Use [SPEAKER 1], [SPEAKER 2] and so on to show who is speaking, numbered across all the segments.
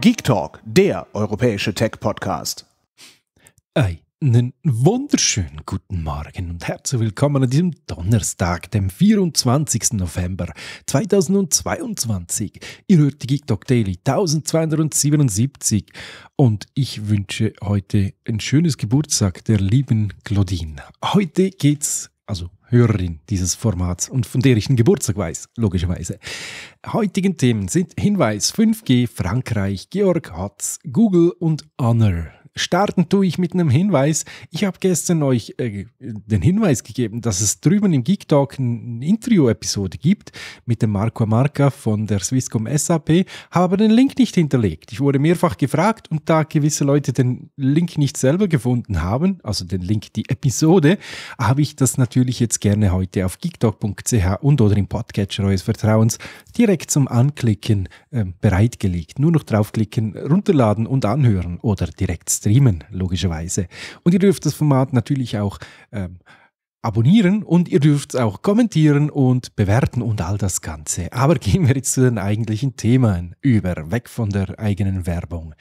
[SPEAKER 1] Geek Talk, der europäische Tech-Podcast. Einen wunderschönen guten Morgen und herzlich willkommen an diesem Donnerstag, dem 24. November 2022. Ihr hört die Geek Talk Daily 1277 und ich wünsche heute ein schönes Geburtstag der lieben Claudine. Heute geht's also Hörerin dieses Formats und von der ich einen Geburtstag weiß, logischerweise. Heutigen Themen sind Hinweis 5G Frankreich, Georg Hatz, Google und Honor. Starten tue ich mit einem Hinweis. Ich habe gestern euch äh, den Hinweis gegeben, dass es drüben im Geek Talk eine Interview-Episode gibt mit dem Marco Marca von der Swisscom SAP, habe aber den Link nicht hinterlegt. Ich wurde mehrfach gefragt und da gewisse Leute den Link nicht selber gefunden haben, also den Link, die Episode, habe ich das natürlich jetzt gerne heute auf geektalk.ch und oder im Podcatcher eures Vertrauens direkt zum Anklicken äh, bereitgelegt. Nur noch draufklicken, runterladen und anhören oder direkt streamen, logischerweise. Und ihr dürft das Format natürlich auch ähm, abonnieren und ihr dürft es auch kommentieren und bewerten und all das Ganze. Aber gehen wir jetzt zu den eigentlichen Themen über, weg von der eigenen Werbung.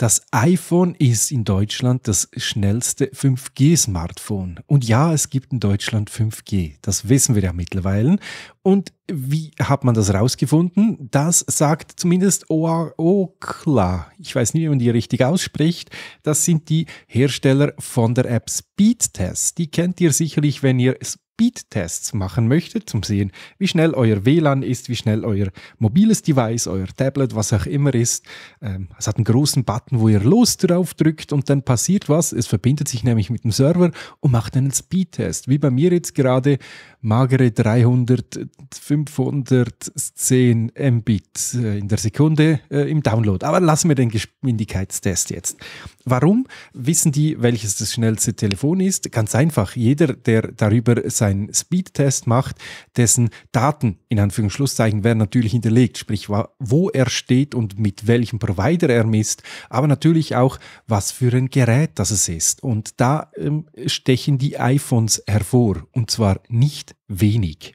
[SPEAKER 1] Das iPhone ist in Deutschland das schnellste 5G-Smartphone. Und ja, es gibt in Deutschland 5G. Das wissen wir ja mittlerweile. Und wie hat man das rausgefunden? Das sagt zumindest Ookla. Ich weiß nicht, wie man die richtig ausspricht. Das sind die Hersteller von der App Speedtest. Die kennt ihr sicherlich, wenn ihr Speedtests machen möchtet, zum sehen, wie schnell euer WLAN ist, wie schnell euer mobiles Device, euer Tablet, was auch immer ist. Ähm, es hat einen großen Button, wo ihr los drauf drückt und dann passiert was. Es verbindet sich nämlich mit dem Server und macht einen Speedtest. Wie bei mir jetzt gerade magere 300, 510 Mbit äh, in der Sekunde äh, im Download. Aber lassen wir den Geschwindigkeitstest jetzt. Warum wissen die, welches das schnellste Telefon ist? Ganz einfach. Jeder, der darüber sein einen Speedtest macht, dessen Daten in Anführungsschlusszeichen werden natürlich hinterlegt, sprich wo er steht und mit welchem Provider er misst, aber natürlich auch, was für ein Gerät das es ist. Und da ähm, stechen die iPhones hervor und zwar nicht wenig.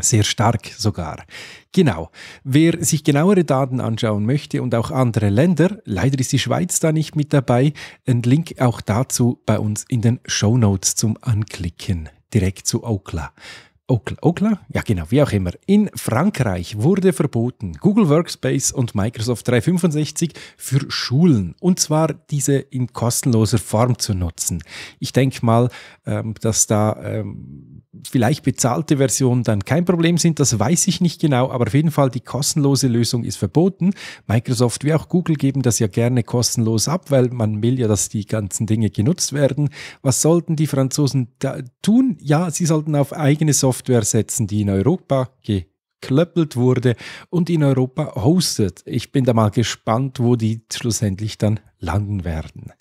[SPEAKER 1] Sehr stark sogar. Genau. Wer sich genauere Daten anschauen möchte und auch andere Länder, leider ist die Schweiz da nicht mit dabei, ein Link auch dazu bei uns in den Show Notes zum Anklicken direkt zu Okla. Okla, Ja, genau, wie auch immer. In Frankreich wurde verboten, Google Workspace und Microsoft 365 für Schulen und zwar diese in kostenloser Form zu nutzen. Ich denke mal, ähm, dass da ähm, vielleicht bezahlte Versionen dann kein Problem sind, das weiß ich nicht genau, aber auf jeden Fall die kostenlose Lösung ist verboten. Microsoft wie auch Google geben das ja gerne kostenlos ab, weil man will ja, dass die ganzen Dinge genutzt werden. Was sollten die Franzosen tun? Ja, sie sollten auf eigene Software Software setzen, die in Europa geklöppelt wurde und in Europa hostet. Ich bin da mal gespannt, wo die schlussendlich dann landen werden.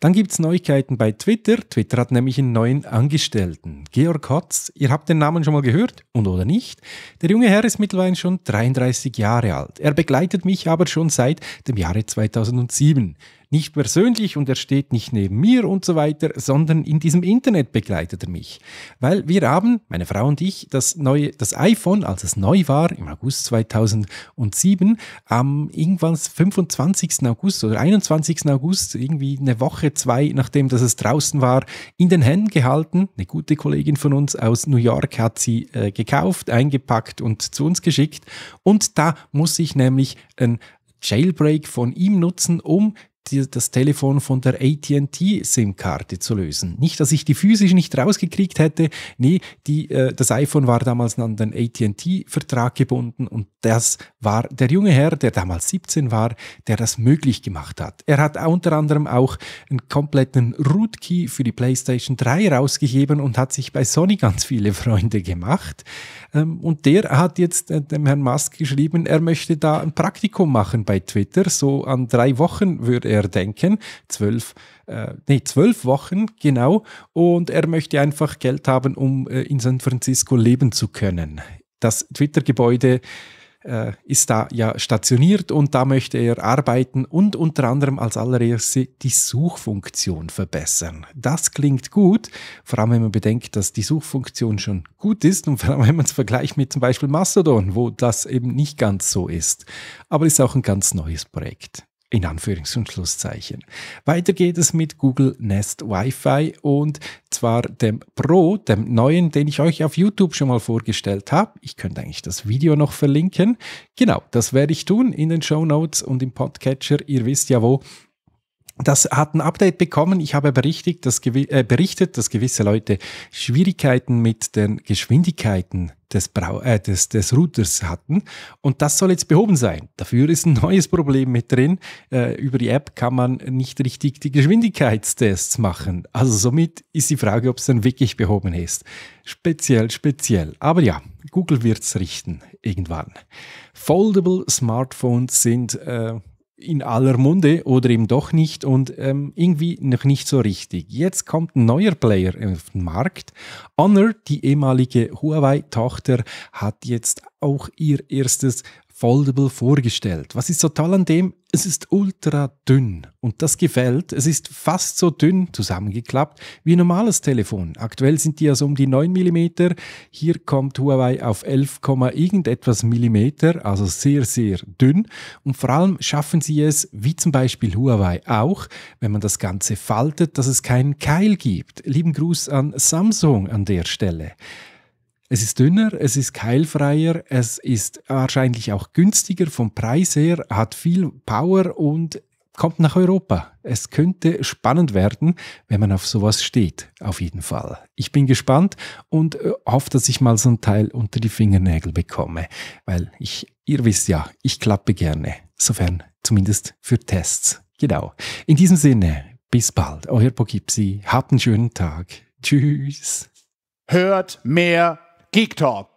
[SPEAKER 1] Dann gibt es Neuigkeiten bei Twitter. Twitter hat nämlich einen neuen Angestellten, Georg Hotz. Ihr habt den Namen schon mal gehört und oder nicht. Der junge Herr ist mittlerweile schon 33 Jahre alt. Er begleitet mich aber schon seit dem Jahre 2007 nicht persönlich und er steht nicht neben mir und so weiter, sondern in diesem Internet begleitet er mich. Weil wir haben, meine Frau und ich, das neue, das iPhone, als es neu war, im August 2007, am irgendwann 25. August oder 21. August, irgendwie eine Woche, zwei, nachdem das es draußen war, in den Händen gehalten. Eine gute Kollegin von uns aus New York hat sie äh, gekauft, eingepackt und zu uns geschickt. Und da muss ich nämlich ein Jailbreak von ihm nutzen, um die, das Telefon von der ATT-SIM-Karte zu lösen. Nicht, dass ich die physisch nicht rausgekriegt hätte, nee, die, äh, das iPhone war damals an den ATT-Vertrag gebunden und das war der junge Herr, der damals 17 war, der das möglich gemacht hat. Er hat unter anderem auch einen kompletten Rootkey für die PlayStation 3 rausgegeben und hat sich bei Sony ganz viele Freunde gemacht. Ähm, und der hat jetzt äh, dem Herrn Musk geschrieben, er möchte da ein Praktikum machen bei Twitter. So an drei Wochen würde erdenken. Zwölf, äh, nee, zwölf Wochen, genau. Und er möchte einfach Geld haben, um äh, in San Francisco leben zu können. Das Twitter-Gebäude äh, ist da ja stationiert und da möchte er arbeiten und unter anderem als allererste die Suchfunktion verbessern. Das klingt gut, vor allem wenn man bedenkt, dass die Suchfunktion schon gut ist und vor allem wenn man es vergleicht mit zum Beispiel Mastodon, wo das eben nicht ganz so ist. Aber ist auch ein ganz neues Projekt in Anführungs- und Schlusszeichen. Weiter geht es mit Google Nest Wi-Fi und zwar dem Pro, dem neuen, den ich euch auf YouTube schon mal vorgestellt habe. Ich könnte eigentlich das Video noch verlinken. Genau, das werde ich tun in den Show Notes und im Podcatcher. Ihr wisst ja wo. Das hat ein Update bekommen. Ich habe berichtet dass, äh, berichtet, dass gewisse Leute Schwierigkeiten mit den Geschwindigkeiten des, Brau äh, des, des Routers hatten. Und das soll jetzt behoben sein. Dafür ist ein neues Problem mit drin. Äh, über die App kann man nicht richtig die Geschwindigkeitstests machen. Also somit ist die Frage, ob es dann wirklich behoben ist. Speziell, speziell. Aber ja, Google wird's richten irgendwann. Foldable Smartphones sind äh, in aller Munde oder eben doch nicht und ähm, irgendwie noch nicht so richtig. Jetzt kommt ein neuer Player auf den Markt. Honor, die ehemalige Huawei-Tochter, hat jetzt auch ihr erstes Foldable vorgestellt. Was ist so toll an dem? Es ist ultra dünn und das gefällt. Es ist fast so dünn zusammengeklappt wie ein normales Telefon. Aktuell sind die also um die 9 mm. Hier kommt Huawei auf 11, irgendetwas Millimeter, also sehr, sehr dünn. Und vor allem schaffen sie es, wie zum Beispiel Huawei auch, wenn man das Ganze faltet, dass es keinen Keil gibt. Lieben Gruß an Samsung an der Stelle. Es ist dünner, es ist keilfreier, es ist wahrscheinlich auch günstiger vom Preis her, hat viel Power und kommt nach Europa. Es könnte spannend werden, wenn man auf sowas steht, auf jeden Fall. Ich bin gespannt und äh, hoffe, dass ich mal so ein Teil unter die Fingernägel bekomme, weil ich, ihr wisst ja, ich klappe gerne, sofern zumindest für Tests. Genau. In diesem Sinne, bis bald, euer Pogipsi, habt einen schönen Tag. Tschüss. Hört mehr Geek Talk.